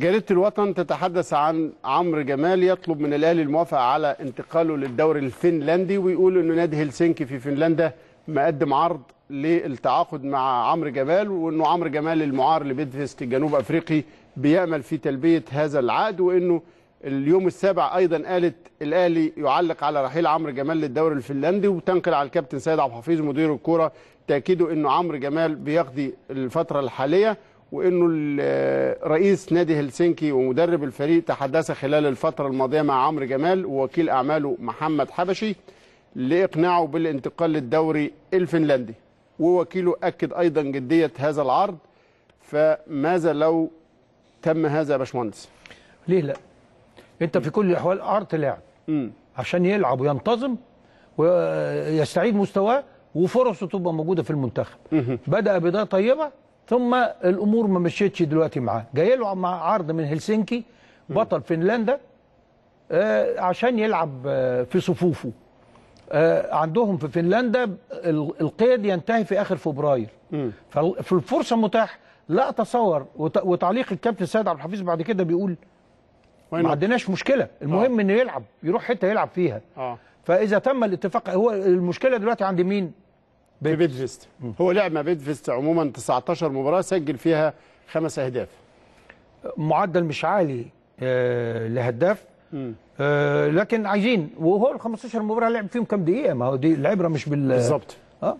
جريدة الوطن تتحدث عن عمرو جمال يطلب من الاهلي الموافقه على انتقاله للدوري الفنلندي ويقول انه نادي هلسنكي في فنلندا مقدم عرض للتعاقد مع عمرو جمال وانه عمرو جمال المعار لبيدفست الجنوب افريقي بيامل في تلبيه هذا العقد وانه اليوم السابع ايضا قالت الاهلي يعلق على رحيل عمرو جمال للدوري الفنلندي وتنقل على الكابتن سيد عبد الحفيظ مدير الكوره تاكيده انه عمرو جمال بيقضي الفتره الحاليه وانه رئيس نادي هلسنكي ومدرب الفريق تحدث خلال الفتره الماضيه مع عمرو جمال ووكيل اعماله محمد حبشي لاقناعه بالانتقال للدوري الفنلندي ووكيله اكد ايضا جديه هذا العرض فماذا لو تم هذا يا باشمهندس؟ ليه لا؟ انت في كل الاحوال عرض لاعب عشان يلعب وينتظم ويستعيد مستواه وفرصه تبقى موجوده في المنتخب بدا بدايه طيبه ثم الامور ما مشيتش دلوقتي معاه جاي له مع عرض من هلسنكي بطل فنلندا آه، عشان يلعب آه، في صفوفه آه، عندهم في فنلندا القيد ينتهي في اخر فبراير فالفرصه متاحه لا اتصور وتعليق الكابتن سيد عبد الحفيظ بعد كده بيقول ما عندناش مشكله المهم آه. انه يلعب يروح حته يلعب فيها آه. فاذا تم الاتفاق هو المشكله دلوقتي عند مين ببيدفيست هو لعب مع بيدفيست عموما 19 مباراه سجل فيها خمس اهداف معدل مش عالي آه لهداف آه لكن عايزين وهو ال 15 مباراه لعب فيهم كام دقيقه ما هو دي العبره مش بال بالظبط اه